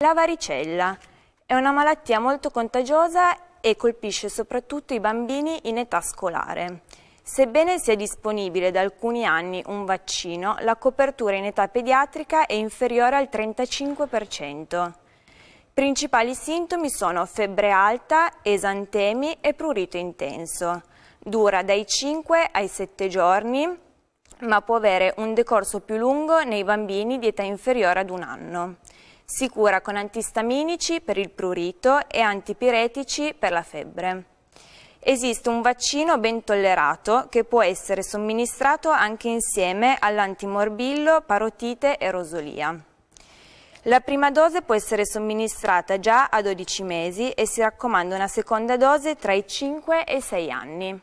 La varicella è una malattia molto contagiosa e colpisce soprattutto i bambini in età scolare. Sebbene sia disponibile da alcuni anni un vaccino, la copertura in età pediatrica è inferiore al 35%. Principali sintomi sono febbre alta, esantemi e prurito intenso. Dura dai 5 ai 7 giorni, ma può avere un decorso più lungo nei bambini di età inferiore ad un anno. Si cura con antistaminici per il prurito e antipiretici per la febbre. Esiste un vaccino ben tollerato che può essere somministrato anche insieme all'antimorbillo, parotite e rosolia. La prima dose può essere somministrata già a 12 mesi e si raccomanda una seconda dose tra i 5 e i 6 anni.